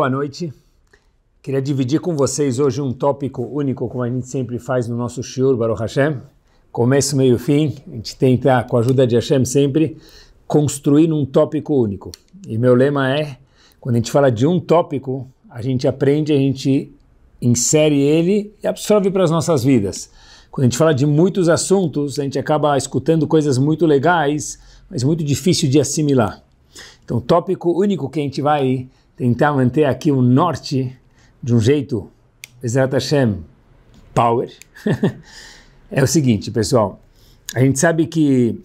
boa noite. Queria dividir com vocês hoje um tópico único, como a gente sempre faz no nosso Shiur Baruch Hashem. Começo, meio fim. A gente tenta, com a ajuda de Hashem sempre, construir um tópico único. E meu lema é, quando a gente fala de um tópico, a gente aprende, a gente insere ele e absorve para as nossas vidas. Quando a gente fala de muitos assuntos, a gente acaba escutando coisas muito legais, mas muito difícil de assimilar. Então, tópico único que a gente vai tentar manter aqui o norte de um jeito, Bezerra Hashem, power, é o seguinte, pessoal. A gente sabe que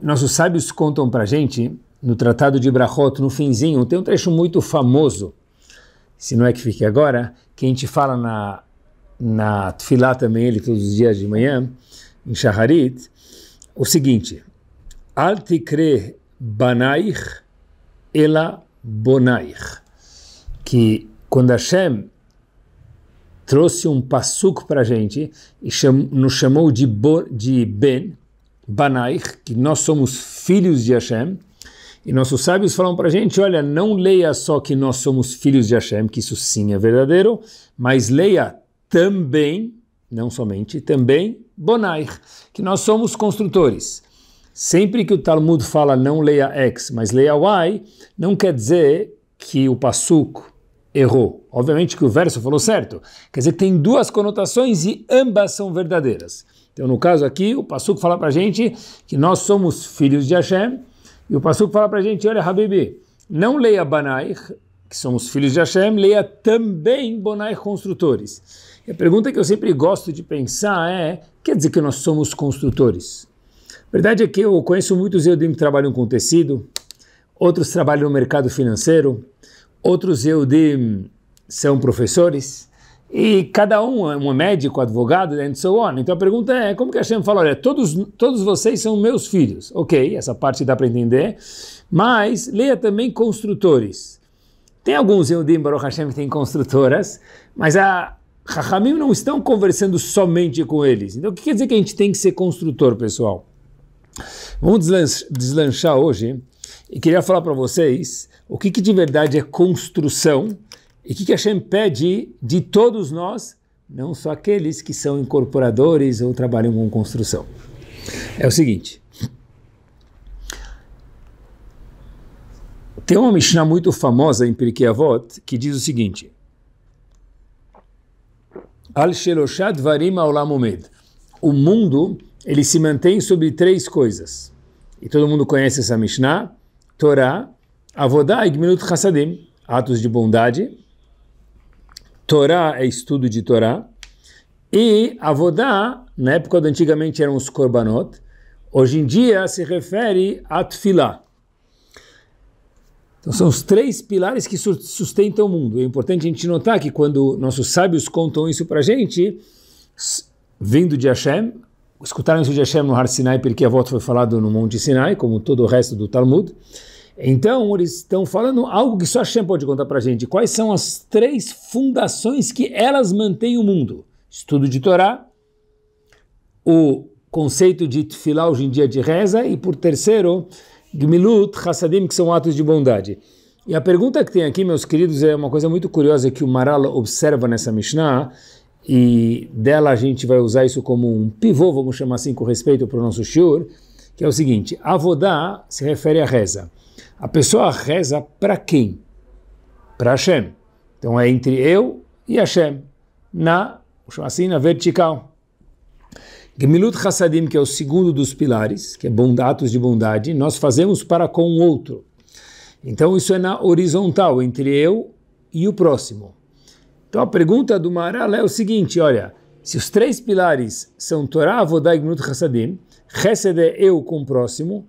nossos sábios contam para gente no Tratado de Brachot, no finzinho, tem um trecho muito famoso, se não é que fique agora, que a gente fala na, na Tfilá também, ele todos os dias de manhã, em Shaharit, o seguinte, Al tikre banaich ela Bonair, que quando Hashem trouxe um passuco para a gente e cham, nos chamou de, Bo, de Ben, Banair, que nós somos filhos de Hashem, e nossos sábios falam para a gente: olha, não leia só que nós somos filhos de Hashem, que isso sim é verdadeiro, mas leia também, não somente, também Bonair, que nós somos construtores. Sempre que o Talmud fala não leia X, mas leia Y, não quer dizer que o Passuco errou. Obviamente que o verso falou certo. Quer dizer que tem duas conotações e ambas são verdadeiras. Então, no caso aqui, o Passuco fala para gente que nós somos filhos de Hashem, e o Passuco fala para gente, olha, Habibi, não leia Banai, que somos filhos de Hashem, leia também Bonai Construtores. E a pergunta que eu sempre gosto de pensar é, quer dizer que nós somos construtores? A verdade é que eu conheço muitos Eudim que trabalham com tecido, outros trabalham no mercado financeiro, outros Eudim são professores, e cada um é um médico, advogado, and so on. Então a pergunta é, como que a Shem fala, olha, todos, todos vocês são meus filhos. Ok, essa parte dá para entender, mas leia também construtores. Tem alguns Eudim Baruch Hashem que tem construtoras, mas a Rahamim não estão conversando somente com eles. Então o que quer dizer que a gente tem que ser construtor, pessoal? Vamos deslanchar hoje e queria falar para vocês o que, que, de verdade é construção e o que, que Shem pede de todos nós, não só aqueles que são incorporadores ou trabalham com construção. É o seguinte. Tem uma Mishnah muito famosa em Pirkei Avot que diz o seguinte: Al Sheloshad Varim Olam O mundo ele se mantém sobre três coisas. E todo mundo conhece essa Mishnah, Torá, Avodá e Gminut Hassadim, atos de bondade. Torá é estudo de Torá. E Avodá, na época do antigamente eram os Korbanot, hoje em dia se refere a Tfilá. Então são os três pilares que sustentam o mundo. É importante a gente notar que quando nossos sábios contam isso para a gente, vindo de Hashem, escutaram isso de Hashem no Har Sinai, porque a volta foi falado no Monte Sinai, como todo o resto do Talmud. Então, eles estão falando algo que só Hashem pode contar para a gente. Quais são as três fundações que elas mantêm o mundo? Estudo de Torá, o conceito de Tfilá hoje em dia de reza, e por terceiro, Gmilut, Hassadim, que são atos de bondade. E a pergunta que tem aqui, meus queridos, é uma coisa muito curiosa que o Maral observa nessa Mishnah, e dela a gente vai usar isso como um pivô, vamos chamar assim, com respeito para o nosso shiur, que é o seguinte, avodá se refere à reza. A pessoa reza para quem? Para Hashem. Então é entre eu e Hashem, na, vamos chamar assim, na vertical. Gemilut Hassadim, que é o segundo dos pilares, que é atos de bondade, nós fazemos para com o outro. Então isso é na horizontal, entre eu e o próximo. Então a pergunta do maral é o seguinte, olha, se os três pilares são Torá, Avodá e Gnut Hassadim, Hesed é eu com o próximo,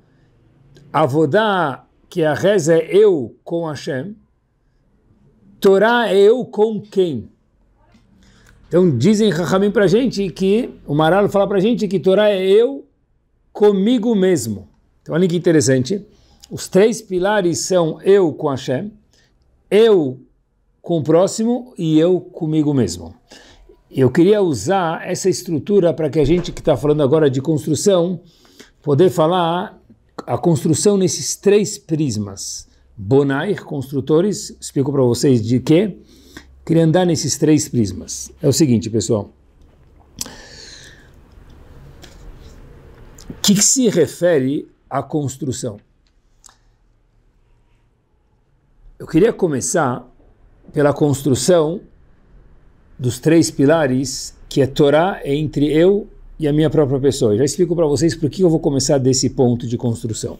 Avodá, que é a reza é eu com Hashem, Torá é eu com quem? Então dizem Rahamim para gente que, o Maral fala para gente que Torá é eu comigo mesmo. Então olha que interessante, os três pilares são eu com Hashem, eu com o próximo e eu comigo mesmo. Eu queria usar essa estrutura para que a gente que está falando agora de construção poder falar a construção nesses três prismas. Bonair, construtores, explico para vocês de que queria andar nesses três prismas. É o seguinte, pessoal. O que, que se refere à construção? Eu queria começar pela construção dos três pilares que é Torá é entre eu e a minha própria pessoa. Eu já explico para vocês por que eu vou começar desse ponto de construção.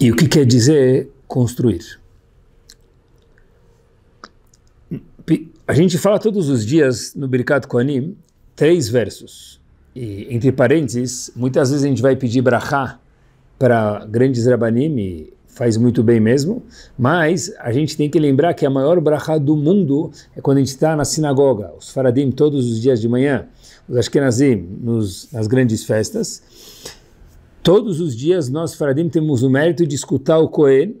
E o que quer dizer construir? A gente fala todos os dias no Birkat koanim três versos. E, entre parênteses, muitas vezes a gente vai pedir brachá para grandes rabanim e faz muito bem mesmo, mas a gente tem que lembrar que a maior brachá do mundo é quando a gente está na sinagoga, os faradim todos os dias de manhã, os ashkenazim nos, nas grandes festas. Todos os dias nós, faradim, temos o mérito de escutar o Cohen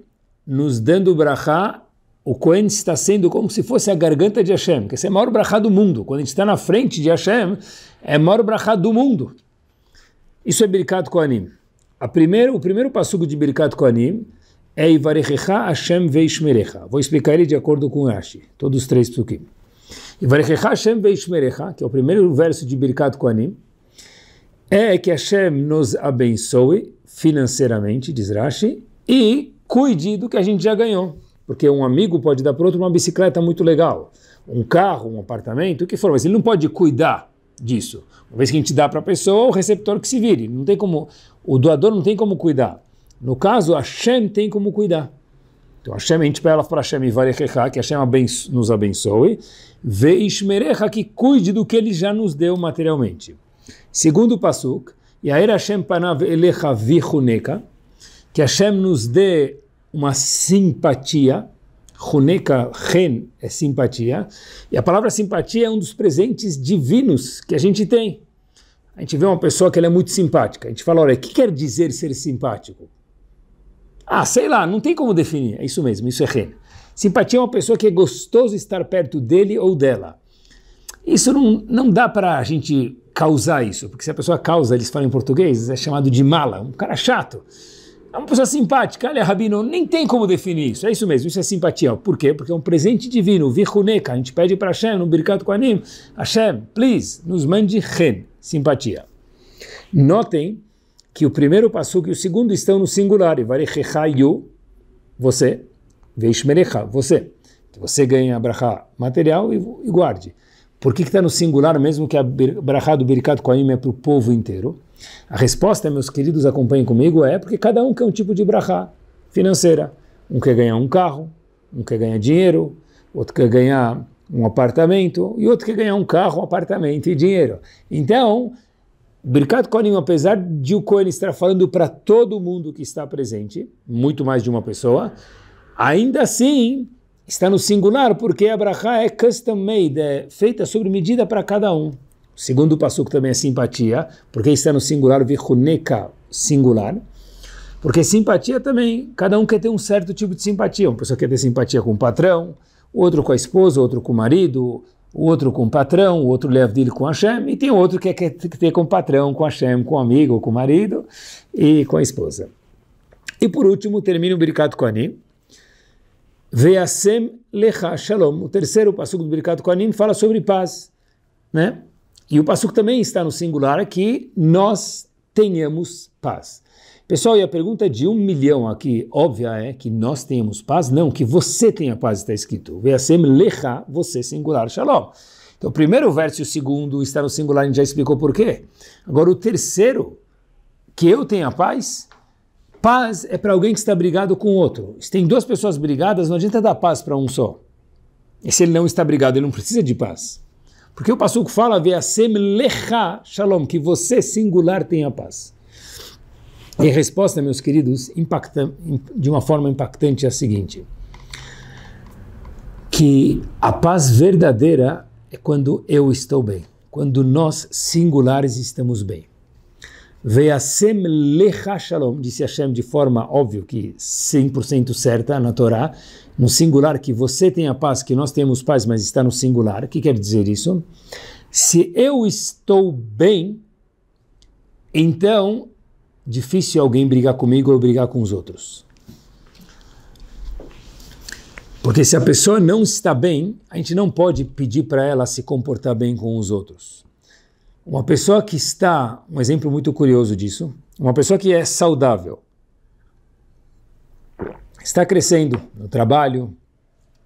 nos dando brachá o Cohen está sendo como se fosse a garganta de Hashem, que esse é o maior brachá do mundo. Quando a gente está na frente de Hashem, é o maior brachá do mundo. Isso é Birkat Kohanim. A primeiro, o primeiro passugo de Birkat Kohanim Ivarechecha Hashem Veishmerecha. Vou explicar ele de acordo com Rashi, todos os três psukim. Ivarechecha Hashem Veishmerecha, que é o primeiro verso de Birkat Koanim, é que Hashem nos abençoe financeiramente, diz Rashi, e cuide do que a gente já ganhou. Porque um amigo pode dar para outro uma bicicleta muito legal, um carro, um apartamento, o que for, mas ele não pode cuidar disso. Uma vez que a gente dá para a pessoa, o receptor que se vire. Não tem como, o doador não tem como cuidar. No caso, Hashem tem como cuidar. Então Hashem, a gente fala para Hashem, que Hashem abenço nos abençoe, veishmerecha, que cuide do que ele já nos deu materialmente. Segundo Pasuk, Yair Hashem panav elecha vichuneka, que Hashem nos dê uma simpatia, Huneka Ren é simpatia. E a palavra simpatia é um dos presentes divinos que a gente tem. A gente vê uma pessoa que ela é muito simpática. A gente fala, olha, o que quer dizer ser simpático? Ah, sei lá, não tem como definir. É isso mesmo, isso é ren. Simpatia é uma pessoa que é gostoso estar perto dele ou dela. Isso não, não dá para a gente causar isso, porque se a pessoa causa, eles falam em português, é chamado de mala, um cara chato. É uma pessoa simpática. Olha, Rabino, nem tem como definir isso. É isso mesmo, isso é simpatia. Por quê? Porque é um presente divino, virhuneca. A gente pede para Hashem, no Birkat Koanim, Hashem, please, nos mande ren, simpatia. Notem que o primeiro passou e o segundo estão no singular. Varechechayu, você. Veishmerecha, você. Que você ganha a brachá material e, e guarde. Por que está no singular, mesmo que a brachá do Birkat Koaim é para o povo inteiro? A resposta, meus queridos, acompanhem comigo, é porque cada um quer um tipo de brachá financeira. Um quer ganhar um carro, um quer ganhar dinheiro, outro quer ganhar um apartamento e outro quer ganhar um carro, um apartamento e dinheiro. Então, Birkat Kohen, apesar de o Kohen estar falando para todo mundo que está presente, muito mais de uma pessoa, ainda assim está no singular, porque a é custom made, é feita sobre medida para cada um. O segundo passuco também é simpatia, porque está no singular, vichuneka, singular. Porque simpatia também, cada um quer ter um certo tipo de simpatia. Uma pessoa quer ter simpatia com o patrão, outro com a esposa, outro com o marido, o outro com o patrão, o outro leva dele com Hashem, e tem outro que é quer ter com o patrão, com Hashem, com o amigo, com o marido e com a esposa. E por último, termina o Birkat Kohanim. Veasem lecha shalom. O terceiro passuco do Birkat Kohanim fala sobre paz. Né? E o passuco também está no singular aqui, nós tenhamos paz. Pessoal, e a pergunta é de um milhão aqui, óbvia é que nós tenhamos paz? Não, que você tenha paz, está escrito. Veasem lecha, você singular, shalom. Então, o primeiro verso e o segundo está no singular, a gente já explicou por quê. Agora, o terceiro, que eu tenha paz, paz é para alguém que está brigado com outro. Se tem duas pessoas brigadas, não adianta dar paz para um só. E se ele não está brigado, ele não precisa de paz. Porque o Passuco fala, Veasem lecha, shalom, que você singular tenha paz. E a resposta, meus queridos, impacta, de uma forma impactante é a seguinte: que a paz verdadeira é quando eu estou bem, quando nós singulares estamos bem. Veasem lecha shalom, disse Hashem de forma óbvia, que 100% certa na Torá, no singular, que você tem a paz, que nós temos paz, mas está no singular. O que quer dizer isso? Se eu estou bem, então difícil alguém brigar comigo ou brigar com os outros. Porque se a pessoa não está bem, a gente não pode pedir para ela se comportar bem com os outros. Uma pessoa que está, um exemplo muito curioso disso, uma pessoa que é saudável, está crescendo no trabalho,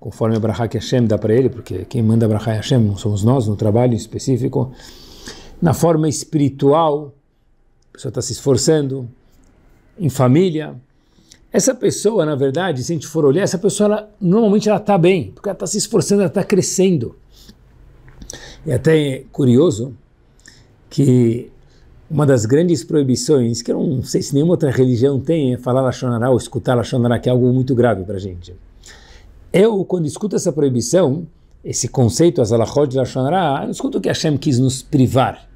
conforme a Braha Hashem dá para ele, porque quem manda a Braha Hashem não somos nós, no trabalho em específico, na forma espiritual, pessoa está se esforçando, em família. Essa pessoa, na verdade, se a gente for olhar, essa pessoa ela, normalmente ela está bem, porque ela está se esforçando, ela está crescendo. E até é curioso que uma das grandes proibições, que eu não sei se nenhuma outra religião tem, é falar Lachonará ou escutar Lachonará, que é algo muito grave para a gente. Eu, quando escuto essa proibição, esse conceito, as alahot de Lachonará, eu escuto que Hashem quis nos privar.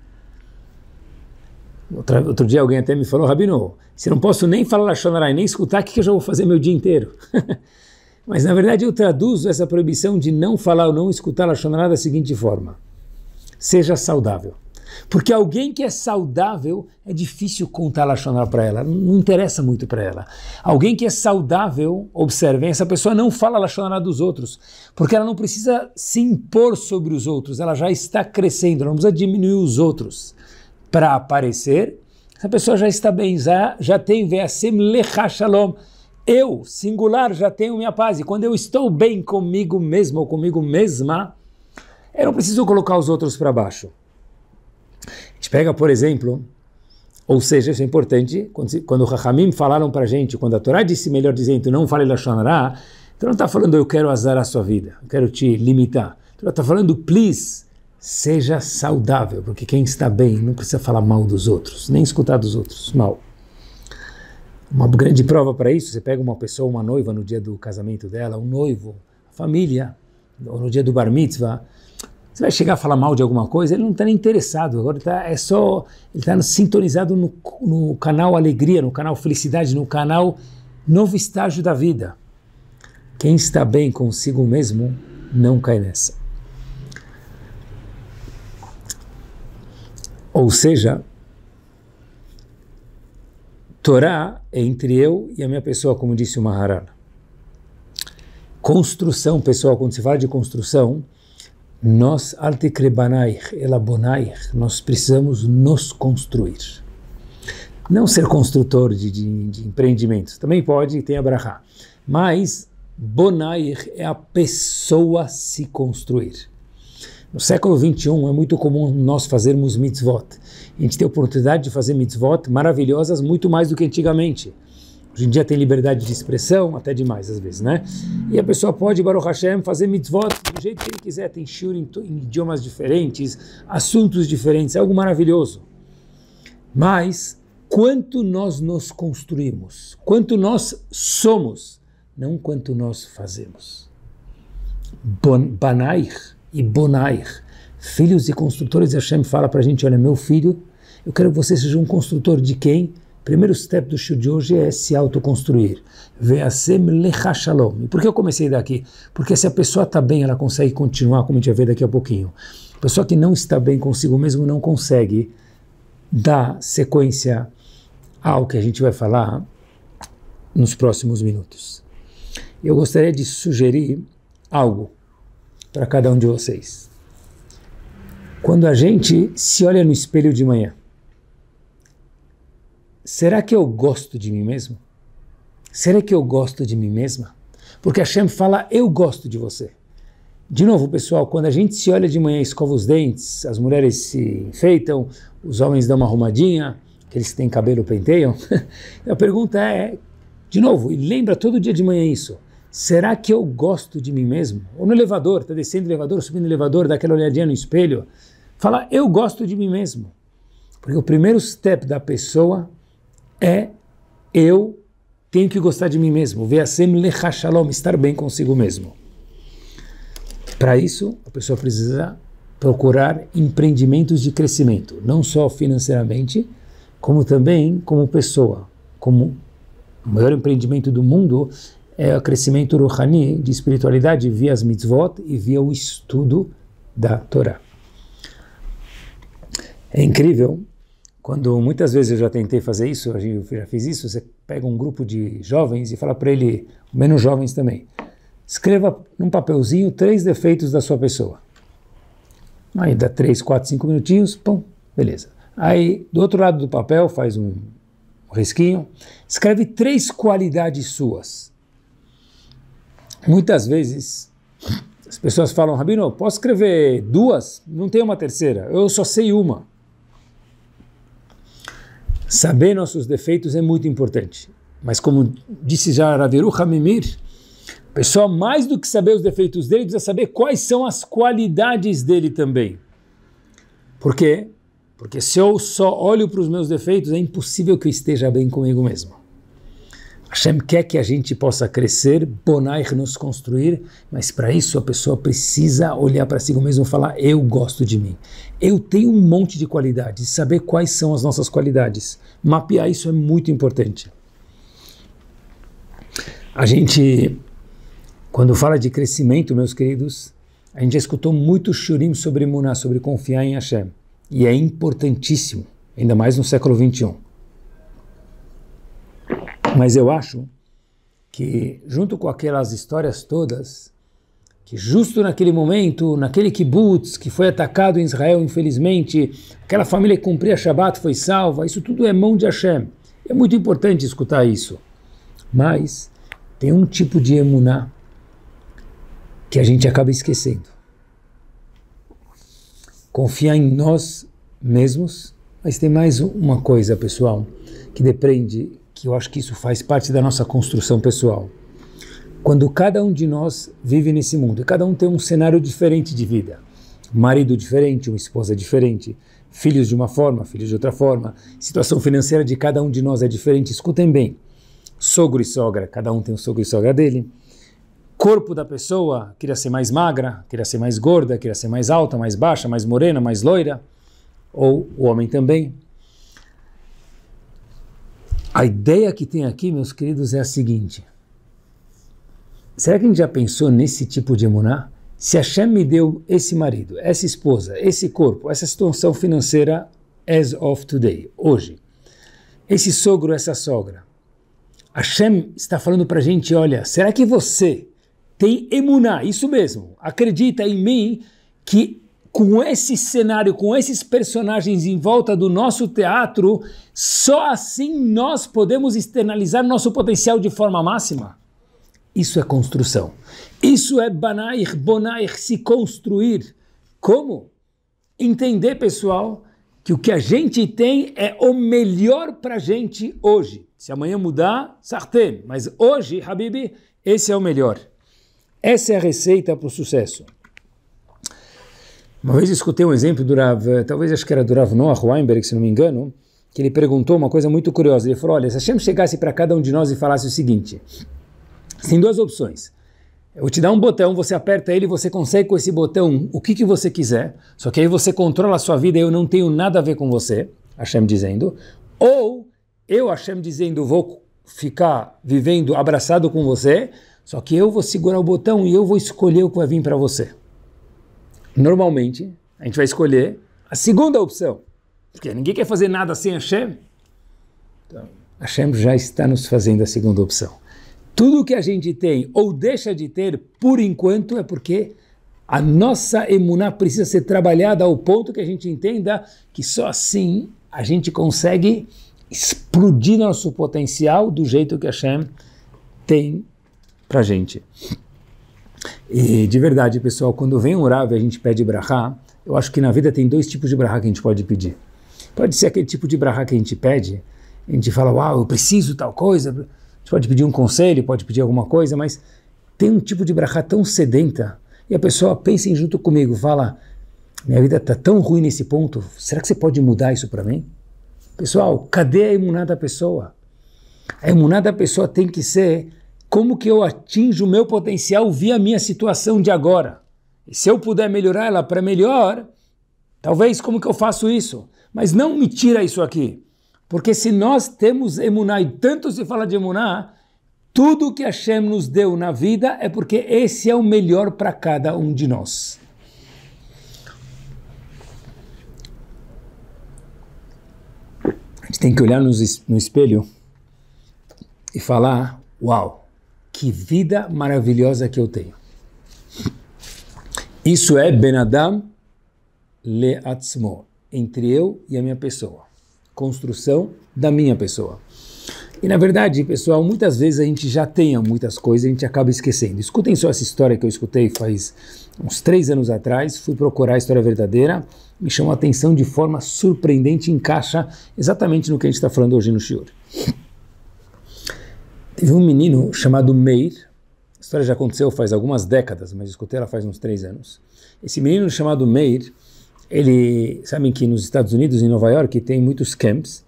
Outro, dia alguém até me falou, Rabino, se não posso nem falar Lashon e nem escutar, o que, que eu já vou fazer meu dia inteiro? Mas na verdade eu traduzo essa proibição de não falar ou não escutar Lashon da seguinte forma. Seja saudável. Porque alguém que é saudável, é difícil contar Lashon para ela, não interessa muito para ela. Alguém que é saudável, observem, essa pessoa não fala Lashon dos outros, porque ela não precisa se impor sobre os outros, ela já está crescendo, ela não precisa diminuir os outros para aparecer, essa pessoa já está bem, já, já tem ve'asim lecha shalom. Eu, singular, já tenho minha paz. E quando eu estou bem comigo mesmo ou comigo mesma, eu não preciso colocar os outros para baixo. A gente pega, por exemplo, ou seja, isso é importante, quando, quando o Rahamim falaram para a gente, quando a Torá disse, melhor dizendo, não fale Lashonará, então não está falando eu quero azar a sua vida, eu quero te limitar. Então está falando, please, Seja saudável, porque quem está bem não precisa falar mal dos outros, nem escutar dos outros mal. Uma grande prova para isso, você pega uma pessoa, uma noiva no dia do casamento dela, um noivo, a família, ou no dia do bar mitzvah, você vai chegar a falar mal de alguma coisa, ele não está nem interessado, agora tá, é só, ele está sintonizado no, no canal alegria, no canal felicidade, no canal novo estágio da vida. Quem está bem consigo mesmo não cai nessa. Ou seja, Torá é entre eu e a minha pessoa, como disse o Maharal. Construção, pessoal, quando se fala de construção, nós, nós precisamos nos construir. Não ser construtor de, de, de empreendimentos, também pode, tem abrahá. Mas, bonair é a pessoa se construir. No século 21 é muito comum nós fazermos mitzvot. A gente tem a oportunidade de fazer mitzvot maravilhosas muito mais do que antigamente. Hoje em dia tem liberdade de expressão, até demais às vezes, né? E a pessoa pode, Baruch Hashem, fazer mitzvot do jeito que ele quiser. Tem shiur em, em idiomas diferentes, assuntos diferentes, é algo maravilhoso. Mas quanto nós nos construímos, quanto nós somos, não quanto nós fazemos. Bon, banair e Bonair, filhos e construtores. Hashem fala para a gente: olha, meu filho, eu quero que você seja um construtor de quem? Primeiro step do show de hoje é se autoconstruir. Veasem lecha shalom. E por que eu comecei daqui? Porque se a pessoa está bem, ela consegue continuar, como a gente vai ver daqui a pouquinho. A pessoa que não está bem consigo mesmo não consegue dar sequência ao que a gente vai falar nos próximos minutos. Eu gostaria de sugerir algo para cada um de vocês. Quando a gente se olha no espelho de manhã, será que eu gosto de mim mesmo? Será que eu gosto de mim mesma? Porque a Hashem fala, eu gosto de você. De novo, pessoal, quando a gente se olha de manhã, escova os dentes, as mulheres se enfeitam, os homens dão uma arrumadinha, eles têm cabelo penteiam. a pergunta é, de novo, e lembra todo dia de manhã isso. Será que eu gosto de mim mesmo? Ou no elevador, está descendo o elevador, subindo o elevador, dá aquela olhadinha no espelho. Fala, eu gosto de mim mesmo. Porque o primeiro step da pessoa é eu tenho que gostar de mim mesmo. Veasem lechashalom, estar bem consigo mesmo. Para isso, a pessoa precisa procurar empreendimentos de crescimento, não só financeiramente, como também como pessoa. Como o maior empreendimento do mundo é o crescimento ruhani de espiritualidade, via as mitzvot e via o estudo da Torá. É incrível, quando muitas vezes eu já tentei fazer isso, eu já fiz isso, você pega um grupo de jovens e fala para ele, menos jovens também, escreva num papelzinho três defeitos da sua pessoa. Aí dá três, quatro, cinco minutinhos, pum, beleza. Aí, do outro lado do papel, faz um risquinho, escreve três qualidades suas. Muitas vezes as pessoas falam, Rabino, posso escrever duas? Não tem uma terceira, eu só sei uma. Saber nossos defeitos é muito importante. Mas como disse já Raviru Hamimir, o pessoal, mais do que saber os defeitos dele, precisa saber quais são as qualidades dele também. Por quê? Porque se eu só olho para os meus defeitos, é impossível que eu esteja bem comigo mesmo. Hashem quer que a gente possa crescer, bonair nos construir, mas para isso a pessoa precisa olhar para si mesmo e falar: eu gosto de mim. Eu tenho um monte de qualidades, saber quais são as nossas qualidades. Mapear isso é muito importante. A gente, quando fala de crescimento, meus queridos, a gente já escutou muito shurim sobre Muná, sobre confiar em Hashem. E é importantíssimo, ainda mais no século 21. Mas eu acho que, junto com aquelas histórias todas, que justo naquele momento, naquele kibbutz que foi atacado em Israel, infelizmente, aquela família que cumpria Shabat foi salva, isso tudo é mão de Hashem. É muito importante escutar isso. Mas tem um tipo de emuná que a gente acaba esquecendo. Confiar em nós mesmos, mas tem mais uma coisa, pessoal, que depende que eu acho que isso faz parte da nossa construção pessoal. Quando cada um de nós vive nesse mundo, cada um tem um cenário diferente de vida, marido diferente, uma esposa diferente, filhos de uma forma, filhos de outra forma, situação financeira de cada um de nós é diferente, escutem bem. Sogro e sogra, cada um tem o um sogro e sogra dele. Corpo da pessoa, queria ser mais magra, queria ser mais gorda, queria ser mais alta, mais baixa, mais morena, mais loira, ou o homem também, a ideia que tem aqui, meus queridos, é a seguinte. Será que a gente já pensou nesse tipo de emuná? Se Hashem me deu esse marido, essa esposa, esse corpo, essa situação financeira as of today, hoje, esse sogro, essa sogra, Hashem está falando para a gente, olha, será que você tem emuná, isso mesmo, acredita em mim que com esse cenário, com esses personagens em volta do nosso teatro, só assim nós podemos externalizar nosso potencial de forma máxima. Isso é construção. Isso é banair, bonair, se construir. Como? Entender, pessoal, que o que a gente tem é o melhor para gente hoje. Se amanhã mudar, sartén. Mas hoje, Habib, esse é o melhor. Essa é a receita para o sucesso. Uma vez escutei um exemplo do Rav, talvez acho que era do Rav Noah Weinberg, se não me engano, que ele perguntou uma coisa muito curiosa. Ele falou: Olha, se Hashem chegasse para cada um de nós e falasse o seguinte: tem duas opções. Eu te dar um botão, você aperta ele, você consegue com esse botão o que, que você quiser, só que aí você controla a sua vida e eu não tenho nada a ver com você, Hashem dizendo. Ou eu, Hashem dizendo, vou ficar vivendo abraçado com você, só que eu vou segurar o botão e eu vou escolher o que vai vir para você. Normalmente, a gente vai escolher a segunda opção, porque ninguém quer fazer nada sem Hashem. Então, Hashem já está nos fazendo a segunda opção. Tudo que a gente tem ou deixa de ter, por enquanto, é porque a nossa emuná precisa ser trabalhada ao ponto que a gente entenda que só assim a gente consegue explodir nosso potencial do jeito que Hashem tem para gente. E de verdade, pessoal, quando vem um Rav e a gente pede brahá, eu acho que na vida tem dois tipos de brahá que a gente pode pedir. Pode ser aquele tipo de brahá que a gente pede, a gente fala, uau, eu preciso tal coisa. A gente pode pedir um conselho, pode pedir alguma coisa, mas tem um tipo de brahá tão sedenta. E a pessoa, pensem junto comigo, fala, minha vida está tão ruim nesse ponto, será que você pode mudar isso para mim? Pessoal, cadê a imuná da pessoa? A imuná da pessoa tem que ser como que eu atinjo o meu potencial via minha situação de agora? E se eu puder melhorar ela para melhor, talvez como que eu faço isso? Mas não me tira isso aqui. Porque se nós temos emuná, e tanto se fala de emuná, tudo que Hashem nos deu na vida é porque esse é o melhor para cada um de nós. A gente tem que olhar no espelho e falar: Uau, que vida maravilhosa que eu tenho. Isso é Benadam Leatzmo, entre eu e a minha pessoa. Construção da minha pessoa. E na verdade, pessoal, muitas vezes a gente já tem muitas coisas, e a gente acaba esquecendo. Escutem só essa história que eu escutei faz uns três anos atrás, fui procurar a história verdadeira, me chamou a atenção de forma surpreendente, encaixa exatamente no que a gente está falando hoje no Shiur. Teve um menino chamado Meir, a história já aconteceu faz algumas décadas, mas escutei ela faz uns três anos. Esse menino chamado Meir, ele, sabe que nos Estados Unidos, em Nova York, tem muitos camps,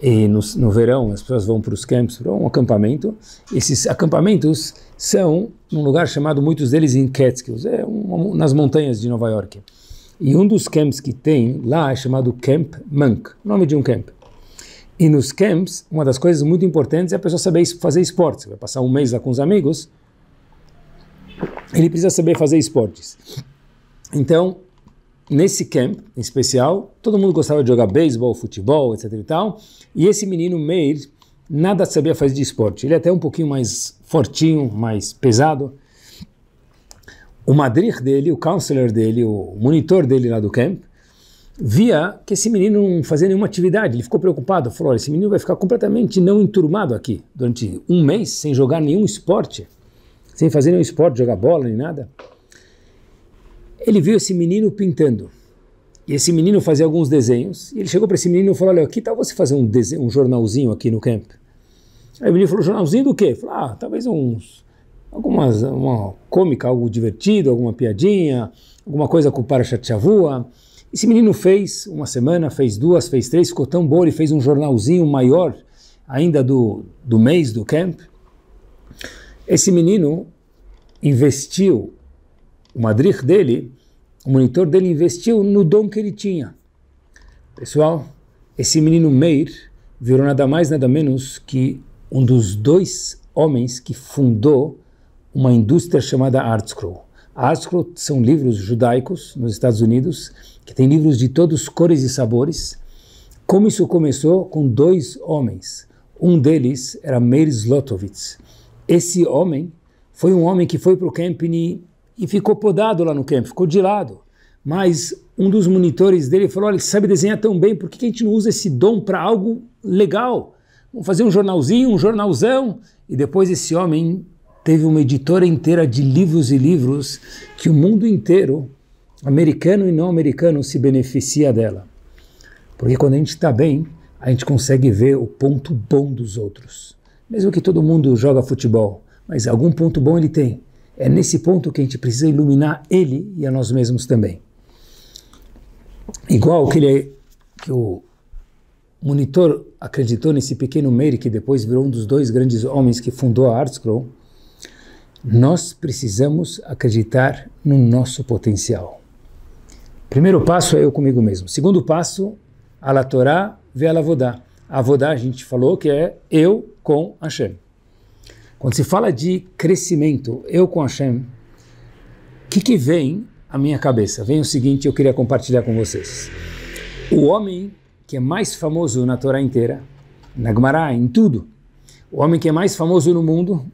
e no, no verão as pessoas vão para os camps, para um acampamento. Esses acampamentos são num lugar chamado, muitos deles em Catskills, é um, nas montanhas de Nova York. E um dos camps que tem lá é chamado Camp Monk, nome de um camp. E nos camps, uma das coisas muito importantes é a pessoa saber fazer esportes. Vai passar um mês lá com os amigos, ele precisa saber fazer esportes. Então, nesse camp em especial, todo mundo gostava de jogar beisebol, futebol, etc e tal. E esse menino Meir nada sabia fazer de esporte. Ele é até um pouquinho mais fortinho, mais pesado. O madrir dele, o counselor dele, o monitor dele lá do camp, via que esse menino não fazia nenhuma atividade. Ele ficou preocupado, falou: esse menino vai ficar completamente não enturmado aqui durante um mês, sem jogar nenhum esporte, sem fazer nenhum esporte, jogar bola nem nada. Ele viu esse menino pintando. E esse menino fazia alguns desenhos. E ele chegou para esse menino e falou: Olha, que tal você fazer um, desenho, um jornalzinho aqui no camp? Aí o menino falou: Jornalzinho do quê? falou: Ah, talvez uns. Algumas, uma cômica, algo divertido, alguma piadinha, alguma coisa com o Parashat Shavua. Esse menino fez uma semana, fez duas, fez três, ficou tão bom, ele fez um jornalzinho maior ainda do, do mês do camp. Esse menino investiu, o madrid dele, o monitor dele investiu no dom que ele tinha. Pessoal, esse menino Meir virou nada mais nada menos que um dos dois homens que fundou uma indústria chamada Art Scroll. Ascrot são livros judaicos nos Estados Unidos, que tem livros de todos os cores e sabores. Como isso começou com dois homens. Um deles era Meir Zlotovitz. Esse homem foi um homem que foi para o Kempini e ficou podado lá no camp, ficou de lado. Mas um dos monitores dele falou: olha, sabe desenhar tão bem, por que a gente não usa esse dom para algo legal? Vamos fazer um jornalzinho, um jornalzão. E depois esse homem teve uma editora inteira de livros e livros que o mundo inteiro, americano e não americano, se beneficia dela. Porque quando a gente está bem, a gente consegue ver o ponto bom dos outros. Mesmo que todo mundo joga futebol, mas algum ponto bom ele tem. É nesse ponto que a gente precisa iluminar ele e a nós mesmos também. Igual que, ele, é, que o monitor acreditou nesse pequeno Meir, que depois virou um dos dois grandes homens que fundou a ArtScroll, nós precisamos acreditar no nosso potencial. Primeiro passo é eu comigo mesmo. Segundo passo, a Torá vê a A vodá a gente falou que é eu com Hashem. Quando se fala de crescimento, eu com Hashem, o que, que vem à minha cabeça? Vem o seguinte, eu queria compartilhar com vocês. O homem que é mais famoso na Torá inteira, na Gemara, em tudo, o homem que é mais famoso no mundo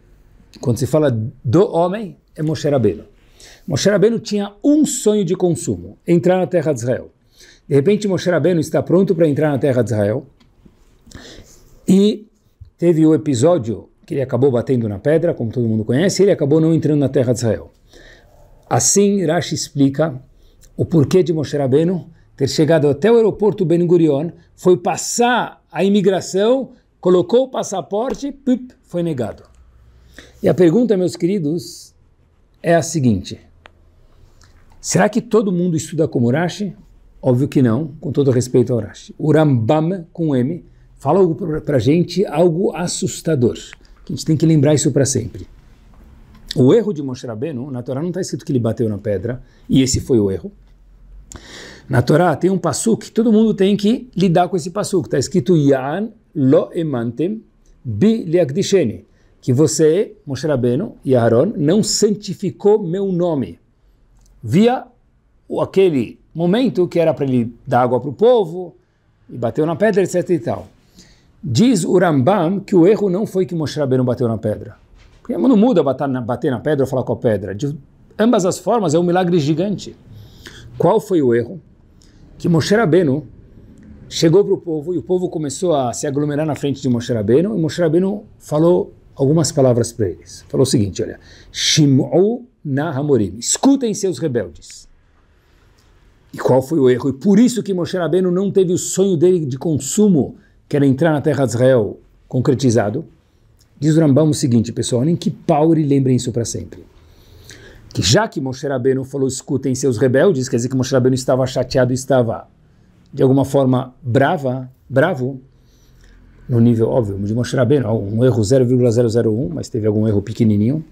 quando se fala do homem, é Moshe Rabbeinu. Moshe Rabbeinu tinha um sonho de consumo, entrar na terra de Israel. De repente, Moshe Rabbeinu está pronto para entrar na terra de Israel e teve o episódio que ele acabou batendo na pedra, como todo mundo conhece, e ele acabou não entrando na terra de Israel. Assim, Rashi explica o porquê de Moshe Rabbeinu ter chegado até o aeroporto Ben Gurion, foi passar a imigração, colocou o passaporte, pip, foi negado. E a pergunta, meus queridos, é a seguinte: será que todo mundo estuda como Urashi? Óbvio que não, com todo respeito ao Urashi. Urambam, com M, fala para a gente algo assustador, que a gente tem que lembrar isso para sempre. O erro de Moshe Rabbeinu, na Torá não está escrito que ele bateu na pedra, e esse foi o erro. Na Torá tem um passuk, todo mundo tem que lidar com esse passuk. Está escrito Yan lo emantem bi leakdisheni que você, Moshe Rabbeinu e Aaron, não santificou meu nome via aquele momento que era para ele dar água para o povo e bateu na pedra, etc e tal. Diz o Rambam que o erro não foi que Moshe Rabbeinu bateu na pedra. Porque não muda bater na, bater na pedra ou falar com a pedra. De ambas as formas é um milagre gigante. Qual foi o erro? Que Moshe Rabbeinu chegou para o povo e o povo começou a se aglomerar na frente de Moshe Rabbeinu e Moshe Rabbeinu falou algumas palavras para eles. Falou o seguinte, olha, Shim'u Nahamorim, escutem seus rebeldes. E qual foi o erro? E por isso que Moshe Rabbeinu não teve o sonho dele de consumo, que era entrar na terra de Israel, concretizado. Diz o Rambam o seguinte, pessoal, nem que paure lembrem isso para sempre. Que já que Moshe Rabbeinu falou, escutem seus rebeldes, quer dizer que Moshe Rabbeinu estava chateado, estava de alguma forma brava, bravo, no nível óbvio, de Moshe Rabbeinu, um erro 0,001, mas teve algum erro pequenininho.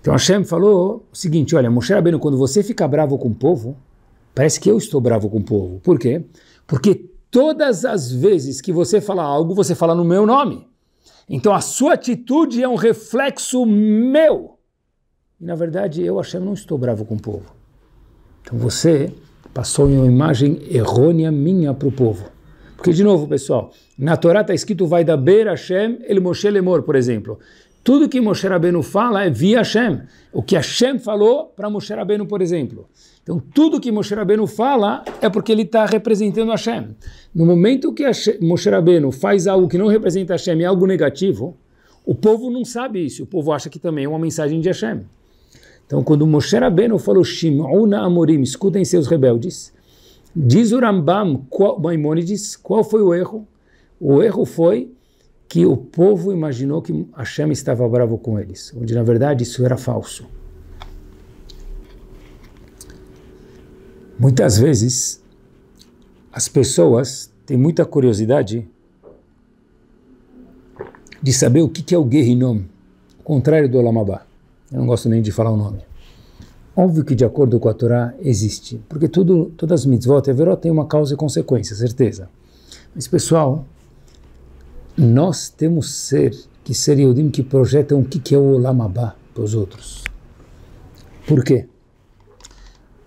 Então Hashem falou o seguinte, olha, Moshe Rabbeinu, quando você fica bravo com o povo, parece que eu estou bravo com o povo. Por quê? Porque todas as vezes que você fala algo, você fala no meu nome. Então a sua atitude é um reflexo meu. E na verdade eu, Hashem, não estou bravo com o povo. Então você passou uma imagem errônea minha para o povo. Porque, de novo, pessoal, na Torá está escrito vai da beira Hashem Ele Moshe Lemor, por exemplo. Tudo que Moshe Rabbeinu fala é via Hashem. O que Hashem falou para Moshe Rabbeinu, por exemplo. Então, tudo que Moshe Rabbeinu fala é porque ele está representando Hashem. No momento que Hashem, Moshe faz algo que não representa Hashem é algo negativo, o povo não sabe isso. O povo acha que também é uma mensagem de Hashem. Então, quando Moshe Rabbeinu falou Shim'una Amorim, escutem seus rebeldes, diz o Rambam, qual, Maimonides, qual foi o erro? O erro foi que o povo imaginou que Hashem estava bravo com eles, onde na verdade isso era falso. Muitas vezes as pessoas têm muita curiosidade de saber o que é o Gehinom, o contrário do Olamabá. Eu não gosto nem de falar o nome. Óbvio que de acordo com a Torá existe, porque tudo, todas as mitzvot e verot têm uma causa e consequência, certeza. Mas pessoal, nós temos ser, que ser Yehudim, que projetam o que é o Olam para os outros. Por quê?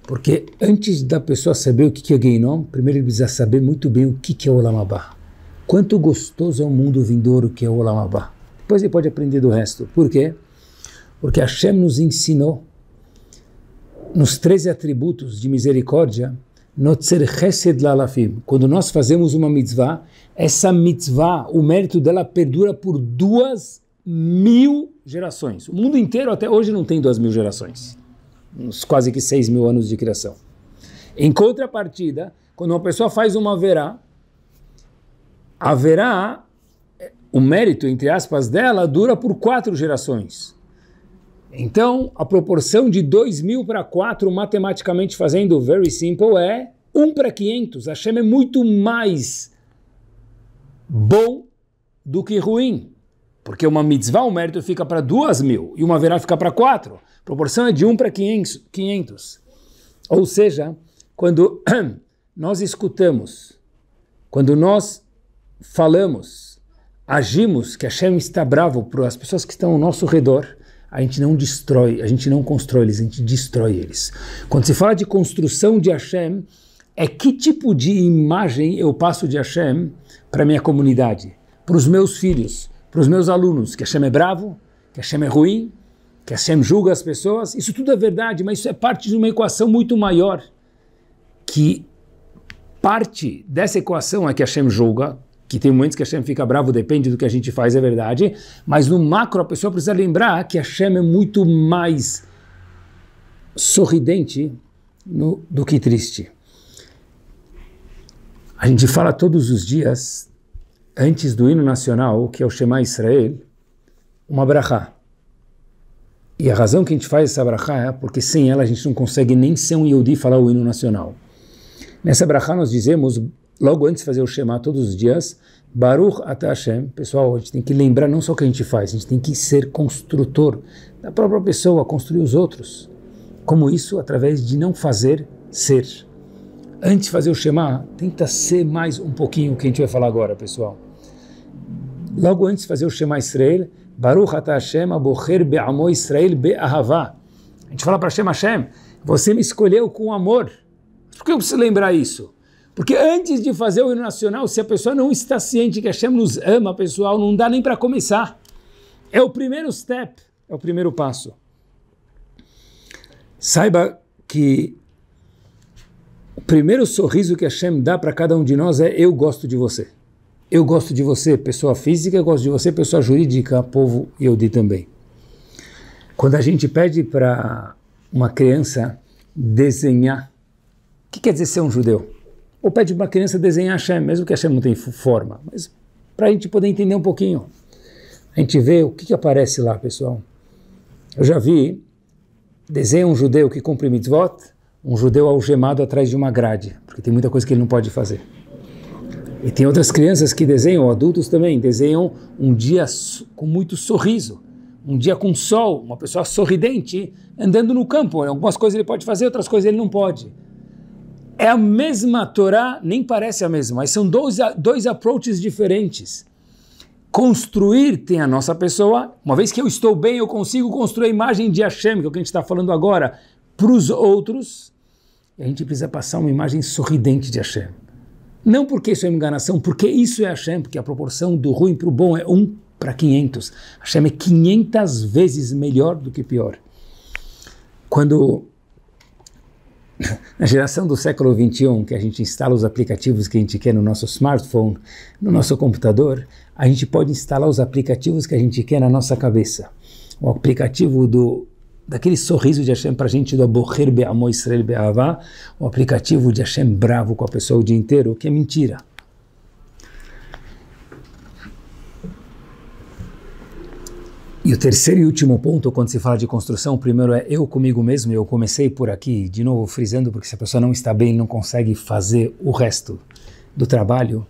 Porque antes da pessoa saber o que é Geinom, primeiro ele precisa saber muito bem o que é o Olam Quanto gostoso é o mundo vindouro que é o Olam Depois ele pode aprender do resto. Por quê? Porque Hashem nos ensinou, nos 13 atributos de misericórdia, Notzer Chesed Lalafim. Quando nós fazemos uma mitzvah, essa mitzvah, o mérito dela perdura por duas mil gerações. O mundo inteiro até hoje não tem duas mil gerações. Uns quase que seis mil anos de criação. Em contrapartida, quando uma pessoa faz uma haverá, haverá, o mérito, entre aspas, dela dura por quatro gerações. Então, a proporção de 2.000 para 4, matematicamente fazendo very simple, é 1 para 500. A Hashem é muito mais bom do que ruim. Porque uma mitzvah, o mérito fica para 2.000 e uma verá fica para 4. A proporção é de 1 para 500. Ou seja, quando nós escutamos, quando nós falamos, agimos que a Hashem está bravo para as pessoas que estão ao nosso redor, a gente não destrói, a gente não constrói eles, a gente destrói eles. Quando se fala de construção de Hashem, é que tipo de imagem eu passo de Hashem para minha comunidade, para os meus filhos, para os meus alunos, que Hashem é bravo, que Hashem é ruim, que Hashem julga as pessoas. Isso tudo é verdade, mas isso é parte de uma equação muito maior, que parte dessa equação é que Hashem julga, que tem momentos que Hashem fica bravo, depende do que a gente faz, é verdade, mas no macro a pessoa precisa lembrar que Hashem é muito mais sorridente no, do que triste. A gente fala todos os dias, antes do hino nacional, que é o Shema Israel, uma brachá. E a razão que a gente faz essa brachá é porque sem ela a gente não consegue nem ser um Yehudi falar o hino nacional. Nessa brachá nós dizemos logo antes de fazer o Shema todos os dias, Baruch Ata Hashem, pessoal, a gente tem que lembrar não só o que a gente faz, a gente tem que ser construtor da própria pessoa, construir os outros. Como isso? Através de não fazer, ser. Antes de fazer o Shema, tenta ser mais um pouquinho o que a gente vai falar agora, pessoal. Logo antes de fazer o Shema Israel, Baruch Ata Hashem, Abocher Be'amo Israel Be'ahavá. A gente fala para Hashem, Hashem, você me escolheu com amor. Por que eu preciso lembrar isso? Porque antes de fazer o hino nacional, se a pessoa não está ciente que a Shem nos ama, pessoal, não dá nem para começar. É o primeiro step, é o primeiro passo. Saiba que o primeiro sorriso que a Shem dá para cada um de nós é eu gosto de você. Eu gosto de você, pessoa física, eu gosto de você, pessoa jurídica, povo e de também. Quando a gente pede para uma criança desenhar, o que quer dizer ser um judeu? ou pede para uma criança desenhar Hashem, mesmo que Hashem não tem forma, mas para a gente poder entender um pouquinho. A gente vê o que, que aparece lá, pessoal. Eu já vi desenha um judeu que cumpre mitzvot, um judeu algemado atrás de uma grade, porque tem muita coisa que ele não pode fazer. E tem outras crianças que desenham, adultos também, desenham um dia com muito sorriso, um dia com sol, uma pessoa sorridente andando no campo. Algumas coisas ele pode fazer, outras coisas ele não pode. É a mesma Torá, nem parece a mesma, mas são dois, dois approaches diferentes. Construir tem a nossa pessoa, uma vez que eu estou bem, eu consigo construir a imagem de Hashem, que é o que a gente está falando agora, para os outros. E a gente precisa passar uma imagem sorridente de Hashem. Não porque isso é enganação, porque isso é Hashem, porque a proporção do ruim para o bom é 1 para 500. Hashem é 500 vezes melhor do que pior. Quando na geração do século XXI, que a gente instala os aplicativos que a gente quer no nosso smartphone, no nosso computador, a gente pode instalar os aplicativos que a gente quer na nossa cabeça. O aplicativo do daquele sorriso de Hashem para a gente do Aborrer Be'amo Israel Be'avá, o aplicativo de Hashem bravo com a pessoa o dia inteiro, que é mentira. E o terceiro e último ponto, quando se fala de construção, o primeiro é eu comigo mesmo. Eu comecei por aqui, de novo frisando, porque se a pessoa não está bem, não consegue fazer o resto do trabalho.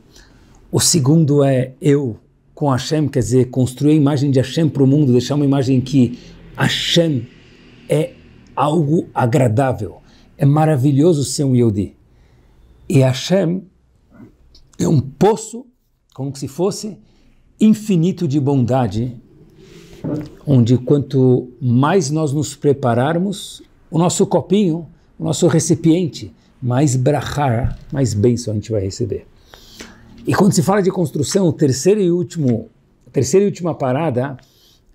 O segundo é eu com Hashem, quer dizer, construir a imagem de Hashem para o mundo, deixar uma imagem que Hashem é algo agradável. É maravilhoso ser um Yehudi. E Hashem é um poço, como se fosse infinito de bondade onde quanto mais nós nos prepararmos, o nosso copinho, o nosso recipiente, mais brachar, mais bênção a gente vai receber. E quando se fala de construção, o terceiro e último, a terceira e última parada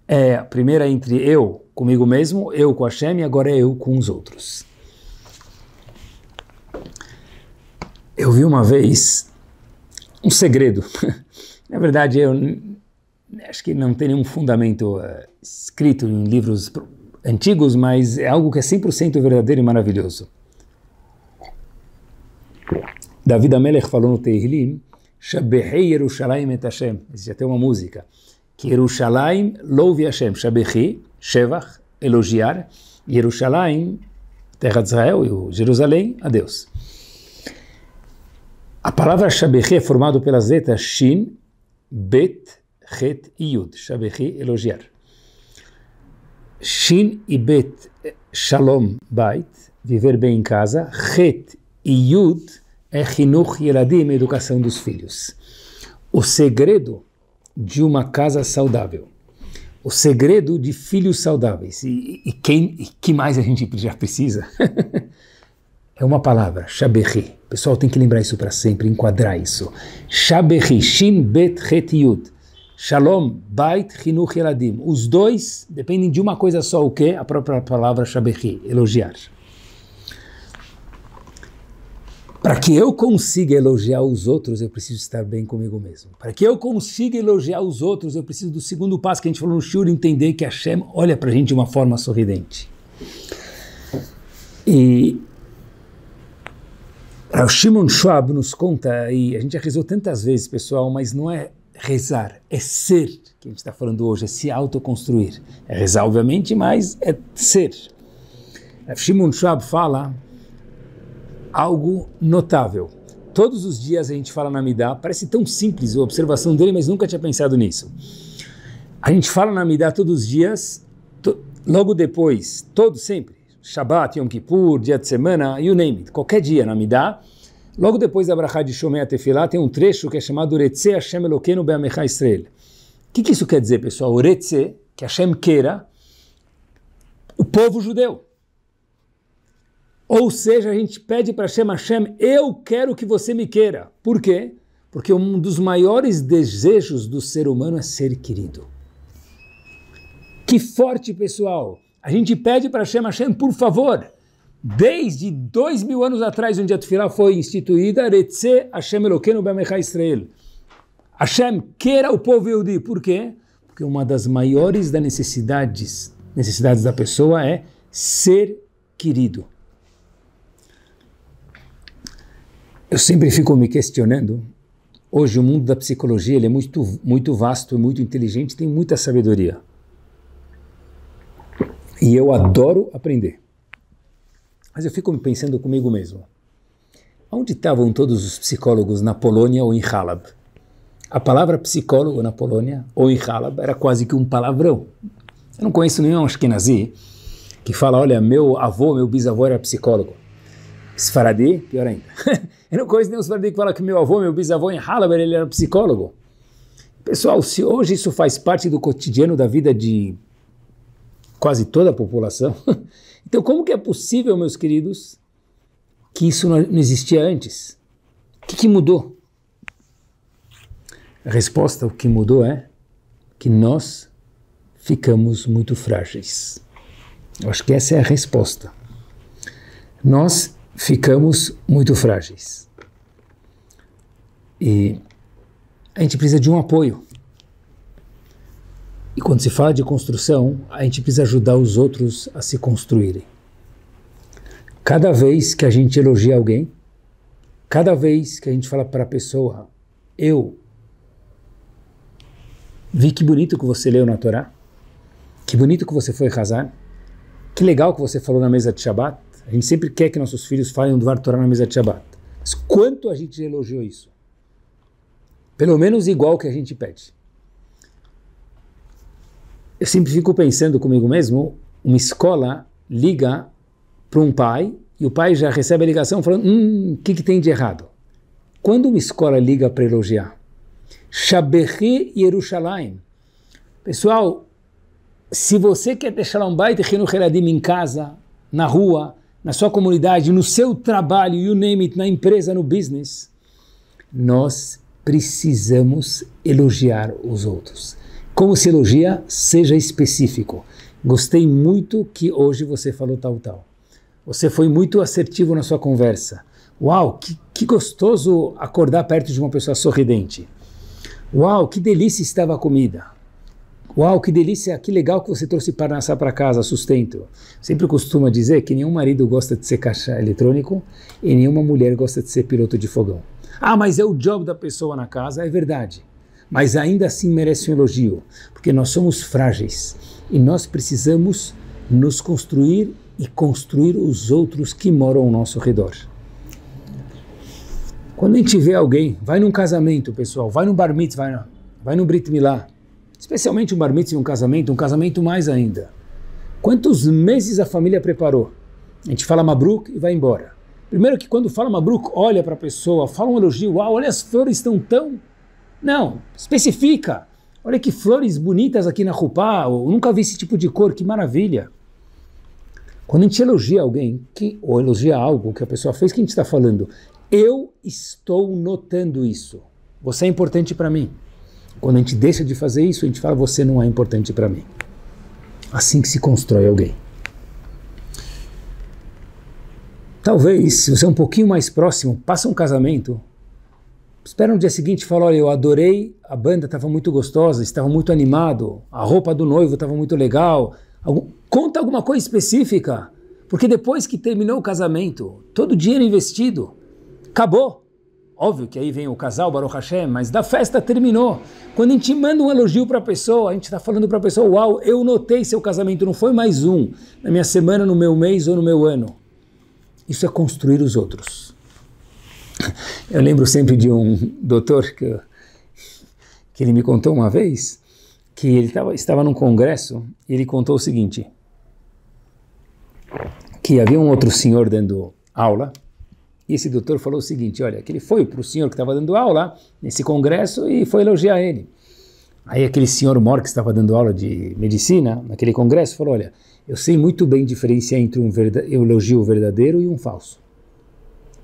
é a primeira entre eu comigo mesmo, eu com a Hashem, e agora é eu com os outros. Eu vi uma vez um segredo. Na verdade, eu acho que não tem nenhum fundamento uh, escrito em livros antigos, mas é algo que é 100% verdadeiro e maravilhoso. Davi Amelech falou no Teihlim: Shabehei Yerushalayim et Hashem. Existe até uma música. Que Yerushalayim louve Hashem. Shabehi, Shevach, elogiar. Yerushalayim, terra de Israel, e Jerusalém, a Deus. A palavra Shabehi é formada pelas letras Shin, Bet, Chet e Yud, Shabechi elogiar. Shin e Bet, Shalom Bait, viver bem em casa. Chet e Yud é Hinuch Yeladim, educação dos filhos. O segredo de uma casa saudável. O segredo de filhos saudáveis. E, e quem e que mais a gente já precisa? é uma palavra, Shabechi. Pessoal, tem que lembrar isso para sempre, enquadrar isso. Shabechi, Shin Bet chet Yud. Shalom, Bait, Hinuch Eladim. Os dois dependem de uma coisa só, o que? A própria palavra Shabehi, elogiar. Para que eu consiga elogiar os outros, eu preciso estar bem comigo mesmo. Para que eu consiga elogiar os outros, eu preciso do segundo passo que a gente falou no Shur, entender que Hashem olha para a gente de uma forma sorridente. E o Shimon Schwab nos conta, e a gente já rezou tantas vezes, pessoal, mas não é rezar, é ser, que a gente está falando hoje, é se autoconstruir. É rezar, obviamente, mas é ser. Shimon Schwab fala algo notável. Todos os dias a gente fala na Midá, parece tão simples a observação dele, mas nunca tinha pensado nisso. A gente fala na Midá todos os dias, to, logo depois, todo sempre, Shabat, Yom Kippur, dia de semana, you name it, qualquer dia na Midá, Logo depois da Brachá de Shomei Tefilá, tem um trecho que é chamado Uretze Hashem Elokeinu Be'amecha Israel. O que, que isso quer dizer, pessoal? Uretze, que Hashem queira, o povo judeu. Ou seja, a gente pede para Hashem, Hashem, eu quero que você me queira. Por quê? Porque um dos maiores desejos do ser humano é ser querido. Que forte, pessoal! A gente pede para Hashem, Hashem, por favor, Desde dois mil anos atrás, onde a Tefilá foi instituída, Retze Hashem Eloqueno Bemecha Israel. Hashem queira o povo Yehudi. Por quê? Porque uma das maiores das necessidades, necessidades da pessoa é ser querido. Eu sempre fico me questionando. Hoje o mundo da psicologia ele é muito, muito vasto, muito inteligente, tem muita sabedoria. E eu adoro aprender. Mas eu fico me pensando comigo mesmo. Onde estavam todos os psicólogos na Polônia ou em Halab? A palavra psicólogo na Polônia ou em Halab era quase que um palavrão. Eu não conheço nenhum Ashkenazi que fala, olha, meu avô, meu bisavô era psicólogo. Sfaradi, pior ainda. eu não conheço nenhum Sfaradi que fala que meu avô, meu bisavô em Halab, ele era psicólogo. Pessoal, se hoje isso faz parte do cotidiano da vida de quase toda a população, Então, como que é possível, meus queridos, que isso não existia antes? O que, que mudou? A resposta, o que mudou é que nós ficamos muito frágeis. Eu acho que essa é a resposta. Nós ficamos muito frágeis. E a gente precisa de um apoio. E quando se fala de construção, a gente precisa ajudar os outros a se construírem. Cada vez que a gente elogia alguém, cada vez que a gente fala para a pessoa, eu vi que bonito que você leu na Torá, que bonito que você foi casar, que legal que você falou na mesa de Shabat. A gente sempre quer que nossos filhos falem do Torá na mesa de Shabat. Mas quanto a gente elogiou isso? Pelo menos igual que a gente pede. Eu sempre fico pensando comigo mesmo, uma escola liga para um pai e o pai já recebe a ligação falando, hum, o que, que tem de errado? Quando uma escola liga para elogiar, Shabehi Yerushalayim, pessoal, se você quer deixar um baita e Heradim em casa, na rua, na sua comunidade, no seu trabalho, you name it, na empresa, no business, nós precisamos elogiar os outros. Como cirurgia, seja específico. Gostei muito que hoje você falou tal, tal. Você foi muito assertivo na sua conversa. Uau, que, que gostoso acordar perto de uma pessoa sorridente. Uau, que delícia estava a comida. Uau, que delícia, que legal que você trouxe parnassá para casa, sustento. Sempre costuma dizer que nenhum marido gosta de ser caixa eletrônico e nenhuma mulher gosta de ser piloto de fogão. Ah, mas é o job da pessoa na casa, é verdade mas ainda assim merece um elogio, porque nós somos frágeis e nós precisamos nos construir e construir os outros que moram ao nosso redor. Quando a gente vê alguém, vai num casamento, pessoal, vai num bar mitzvah, vai, vai num brit milá, especialmente um bar mitzvah e um casamento, um casamento mais ainda. Quantos meses a família preparou? A gente fala Mabruk e vai embora. Primeiro que quando fala Mabruk, olha para a pessoa, fala um elogio, uau, olha as flores estão tão não, especifica. Olha que flores bonitas aqui na Rupá, eu nunca vi esse tipo de cor, que maravilha. Quando a gente elogia alguém, que, ou elogia algo que a pessoa fez, que a gente está falando? Eu estou notando isso. Você é importante para mim. Quando a gente deixa de fazer isso, a gente fala, você não é importante para mim. Assim que se constrói alguém. Talvez, se você é um pouquinho mais próximo, passa um casamento espera no dia seguinte e fala, olha, eu adorei, a banda estava muito gostosa, estava muito animado, a roupa do noivo estava muito legal. Algum, conta alguma coisa específica, porque depois que terminou o casamento, todo o dinheiro investido, acabou. Óbvio que aí vem o casal, Baruch Hashem, mas da festa terminou. Quando a gente manda um elogio para a pessoa, a gente está falando para a pessoa, uau, eu notei seu casamento, não foi mais um, na minha semana, no meu mês ou no meu ano. Isso é construir os outros. Eu lembro sempre de um doutor que, que ele me contou uma vez que ele tava, estava num congresso e ele contou o seguinte: que havia um outro senhor dando aula e esse doutor falou o seguinte: olha, que ele foi para o senhor que estava dando aula nesse congresso e foi elogiar ele. Aí aquele senhor mor que estava dando aula de medicina naquele congresso falou: olha, eu sei muito bem diferenciar entre um, verdade, um elogio verdadeiro e um falso,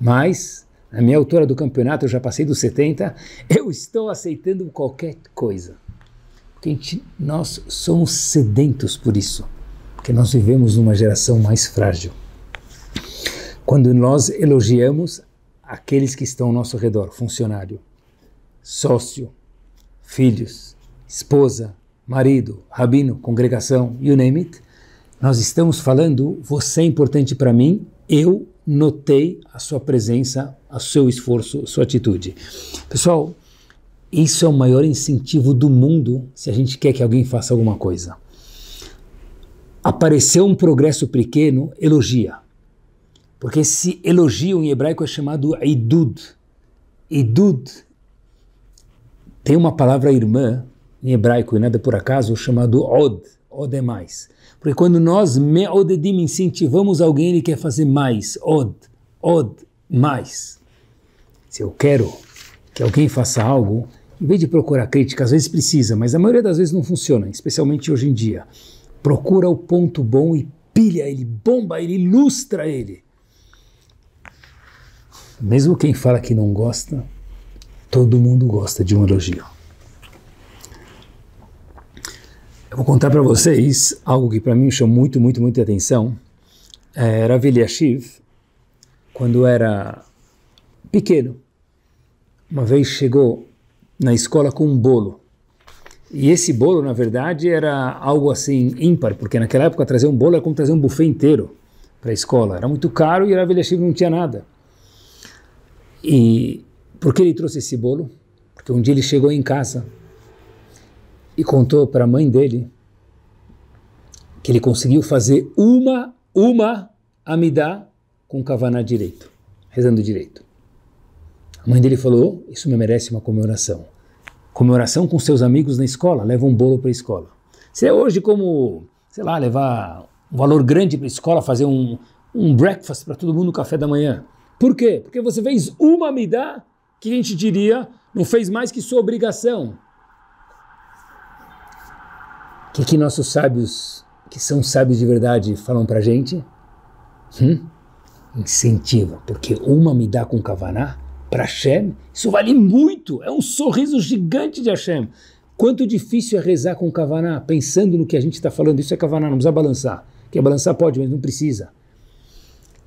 mas na minha altura do campeonato, eu já passei dos 70, eu estou aceitando qualquer coisa. Porque gente, nós somos sedentos por isso, porque nós vivemos numa geração mais frágil. Quando nós elogiamos aqueles que estão ao nosso redor, funcionário, sócio, filhos, esposa, marido, rabino, congregação, you name it, nós estamos falando, você é importante para mim, eu notei a sua presença o seu esforço, sua atitude. Pessoal, isso é o maior incentivo do mundo se a gente quer que alguém faça alguma coisa. Apareceu um progresso pequeno, elogia. Porque esse elogio em hebraico é chamado idud. Idud tem uma palavra irmã em hebraico e nada por acaso chamado od. Od é mais. Porque quando nós meodedim incentivamos alguém, ele quer fazer mais. Od. Od. Mas, se eu quero que alguém faça algo, em vez de procurar crítica, às vezes precisa, mas a maioria das vezes não funciona, especialmente hoje em dia. Procura o ponto bom e pilha ele, bomba ele, ilustra ele. Mesmo quem fala que não gosta, todo mundo gosta de um elogio. Eu vou contar para vocês algo que para mim chamou muito, muito, muito atenção. É, Rav Eliashiv, quando era pequeno, uma vez chegou na escola com um bolo. E esse bolo, na verdade, era algo assim ímpar, porque naquela época trazer um bolo era é como trazer um buffet inteiro para a escola. Era muito caro e a Velha não tinha nada. E por que ele trouxe esse bolo? Porque um dia ele chegou em casa e contou para a mãe dele que ele conseguiu fazer uma, uma amidá com o Kavaná direito, rezando direito. A mãe dele falou: Isso me merece uma comemoração. Comemoração com seus amigos na escola, leva um bolo para a escola. é hoje como, sei lá, levar um valor grande para a escola, fazer um, um breakfast para todo mundo no café da manhã. Por quê? Porque você fez uma midá que a gente diria não fez mais que sua obrigação. O que, que nossos sábios, que são sábios de verdade, falam para gente? Hum? incentiva, porque uma me dá com Kavaná para Hashem, isso vale muito, é um sorriso gigante de Hashem. Quanto difícil é rezar com Kavaná, pensando no que a gente está falando, isso é Kavaná, não precisa balançar. Quer balançar pode, mas não precisa.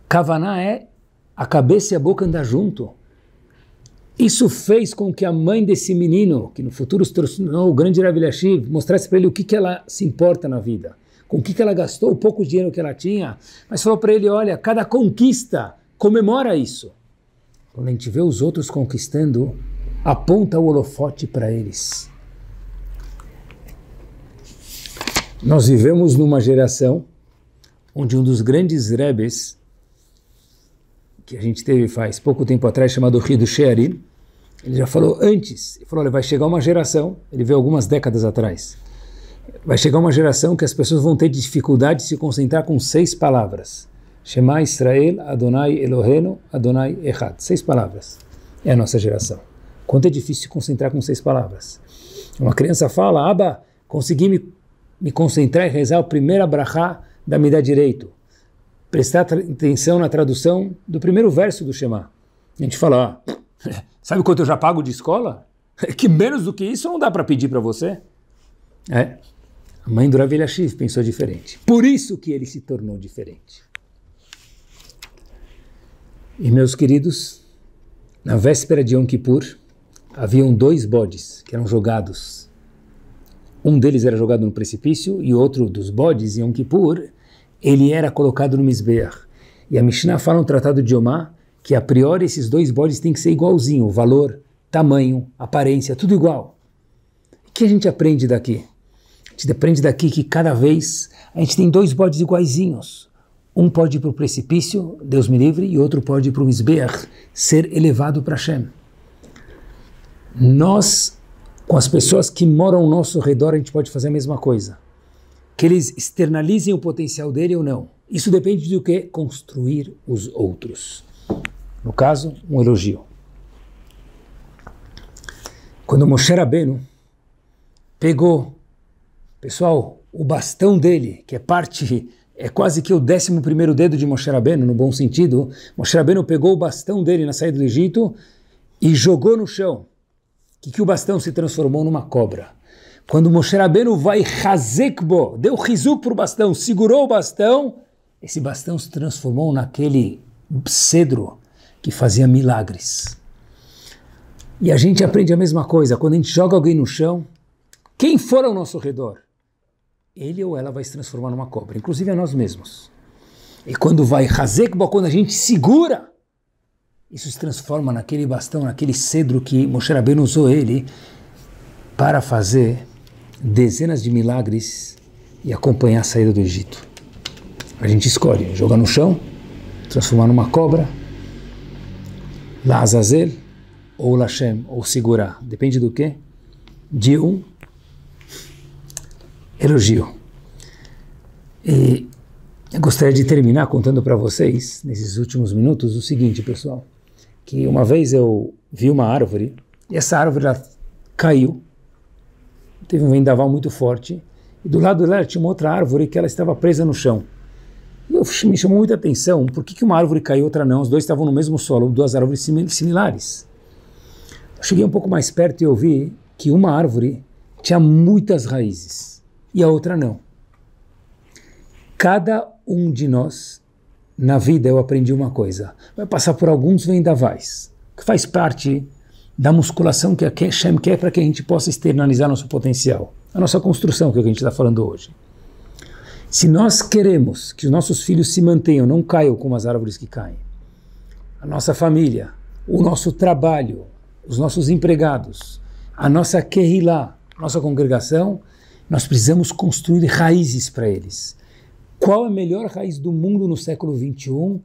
Kavaná é a cabeça e a boca andar junto. Isso fez com que a mãe desse menino, que no futuro se tornou o grande Rav mostrasse para ele o que, que ela se importa na vida com o que, que ela gastou, o pouco dinheiro que ela tinha, mas falou para ele: olha, cada conquista comemora isso. Quando a gente vê os outros conquistando, aponta o holofote para eles. Nós vivemos numa geração onde um dos grandes rebes que a gente teve faz pouco tempo atrás, chamado Rido Shearim, ele já falou antes, ele falou, olha, vai chegar uma geração, ele veio algumas décadas atrás, Vai chegar uma geração que as pessoas vão ter dificuldade de se concentrar com seis palavras. Shema Israel, Adonai Eloheno, Adonai Echad. Seis palavras. É a nossa geração. Quanto é difícil se concentrar com seis palavras. Uma criança fala, Aba, consegui me, me concentrar e rezar o primeiro abrahá da me dar direito. Prestar atenção na tradução do primeiro verso do Shema. A gente fala, ah, sabe quanto eu já pago de escola? Que menos do que isso não dá para pedir para você. É. A mãe do Rav Eliashiv pensou diferente. Por isso que ele se tornou diferente. E meus queridos, na véspera de Yom Kippur, haviam dois bodes que eram jogados. Um deles era jogado no precipício e outro dos bodes, Yom Kippur, ele era colocado no Mizbeach. E a Mishnah fala no Tratado de Yomá que a priori esses dois bodes têm que ser igualzinho, valor, tamanho, aparência, tudo igual. O que a gente aprende daqui? gente depende daqui que cada vez a gente tem dois bodes iguaizinhos. Um pode ir para o precipício, Deus me livre, e outro pode ir para o Mizbeach, ser elevado para Hashem. Nós, com as pessoas que moram ao nosso redor, a gente pode fazer a mesma coisa. Que eles externalizem o potencial dele ou não. Isso depende do que? Construir os outros. No caso, um elogio. Quando Moshe Rabbeinu pegou Pessoal, o bastão dele, que é parte, é quase que o décimo primeiro dedo de Moshe Rabbeinu, no bom sentido. Moshe Rabbeinu pegou o bastão dele na saída do Egito e jogou no chão. Que que o bastão se transformou numa cobra. Quando Moshe Rabbeinu vai razekbo, deu risu para o bastão, segurou o bastão, esse bastão se transformou naquele cedro que fazia milagres. E a gente aprende a mesma coisa. Quando a gente joga alguém no chão, quem for ao nosso redor, ele ou ela vai se transformar numa cobra, inclusive a nós mesmos. E quando vai Hazekbo, quando a gente segura, isso se transforma naquele bastão, naquele cedro que Moshe Rabbeinu usou ele para fazer dezenas de milagres e acompanhar a saída do Egito. A gente escolhe jogar no chão, transformar numa cobra, Lazazel ou Lashem, ou segurar, depende do que? De um elogio. E eu gostaria de terminar contando para vocês, nesses últimos minutos, o seguinte, pessoal. Que uma vez eu vi uma árvore, e essa árvore ela caiu, teve um vendaval muito forte, e do lado dela tinha uma outra árvore que ela estava presa no chão. Eu, me chamou muita atenção, por que, que uma árvore caiu e outra não? Os dois estavam no mesmo solo, duas árvores similares. Eu cheguei um pouco mais perto e eu vi que uma árvore tinha muitas raízes e a outra não. Cada um de nós, na vida eu aprendi uma coisa, vai passar por alguns vendavais, que faz parte da musculação que a Hashem quer para que a gente possa externalizar nosso potencial, a nossa construção, que é o que a gente está falando hoje. Se nós queremos que os nossos filhos se mantenham, não caiam como as árvores que caem, a nossa família, o nosso trabalho, os nossos empregados, a nossa querrilá, nossa congregação, nós precisamos construir raízes para eles. Qual é a melhor raiz do mundo no século XXI?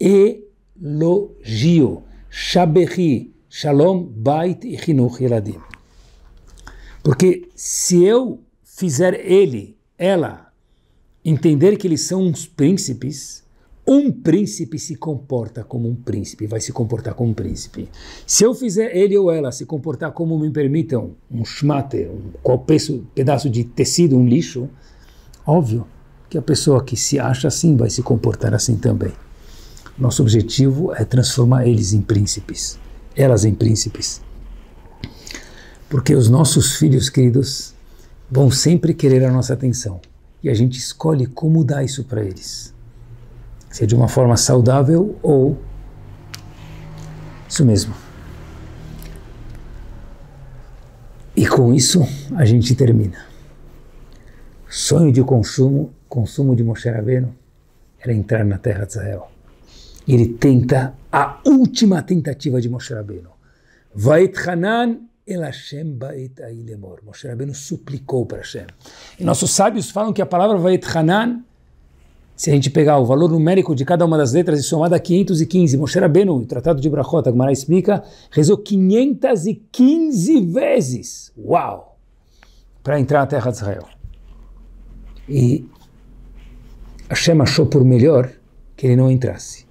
Elogio. Shabehi. Shalom, Bait e Hinuch Eladim. Porque se eu fizer ele, ela, entender que eles são uns príncipes, um príncipe se comporta como um príncipe, vai se comportar como um príncipe. Se eu fizer ele ou ela se comportar como me permitam, um schmatter, um pedaço de tecido, um lixo, óbvio que a pessoa que se acha assim vai se comportar assim também. Nosso objetivo é transformar eles em príncipes, elas em príncipes. Porque os nossos filhos queridos vão sempre querer a nossa atenção e a gente escolhe como dar isso para eles se é de uma forma saudável ou isso mesmo. E com isso a gente termina. Sonho de consumo, consumo de Moshe Rabbeinu era entrar na terra de Israel. Ele tenta a última tentativa de Moshe Rabbeinu. Vait Hanan El Hashem Bait Ailemor. Moshe Rabbeinu suplicou para Hashem. E nossos sábios falam que a palavra Vait Hanan se a gente pegar o valor numérico de cada uma das letras e somar dá 515, Moshe Rabbeinu, o Tratado de Brachot, a Gemara explica, rezou 515 vezes, uau, para entrar na terra de Israel. E Hashem achou por melhor que ele não entrasse.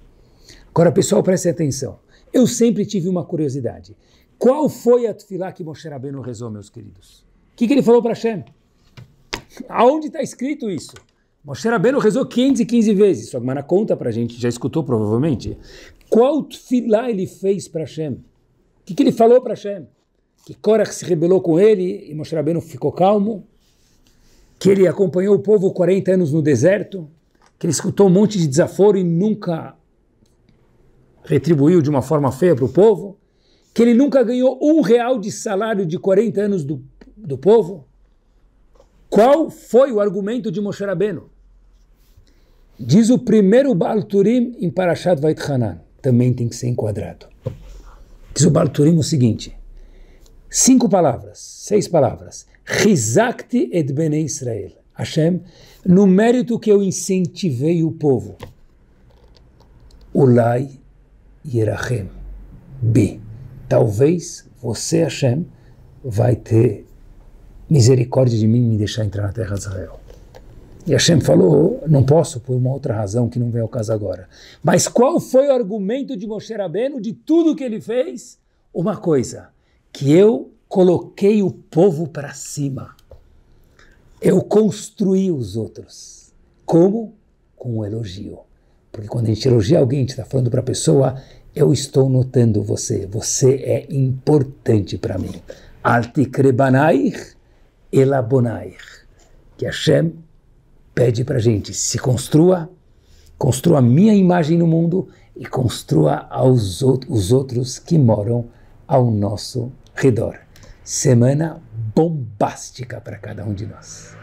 Agora, pessoal, prestem atenção. Eu sempre tive uma curiosidade. Qual foi a tefilá que Moshe Rabbeinu rezou, meus queridos? O que, que ele falou para Hashem? Aonde está escrito isso? Moshe Rabbeinu rezou 515 vezes. Sua Gemara conta para a gente, já escutou provavelmente. Qual filá ele fez para Hashem? O que, que ele falou para Hashem? Que Korach se rebelou com ele e Moshe Rabbeinu ficou calmo? Que ele acompanhou o povo 40 anos no deserto? Que ele escutou um monte de desaforo e nunca retribuiu de uma forma feia para o povo? Que ele nunca ganhou um real de salário de 40 anos do, do povo? Qual foi o argumento de Moshe Rabbeinu? Diz o primeiro Baal Turim em Parashat Vaitchanan. Também tem que ser enquadrado. Diz o Baal Turim o seguinte. Cinco palavras, seis palavras. Rizakti et bene Israel. Hashem, no mérito que eu incentivei o povo. Ulai Yerachem. B. Talvez você, Hashem, vai ter misericórdia de mim e me deixar entrar na terra de Israel. E Hashem falou, não posso por uma outra razão que não vem ao caso agora. Mas qual foi o argumento de Moshe Rabbeinu de tudo que ele fez? Uma coisa, que eu coloquei o povo para cima. Eu construí os outros. Como? Com o um elogio. Porque quando a gente elogia alguém, a gente está falando para a pessoa, eu estou notando você, você é importante para mim. Altikrebanair elabonair. Que Hashem pede para a gente se construa, construa a minha imagem no mundo e construa aos os outros que moram ao nosso redor. Semana bombástica para cada um de nós.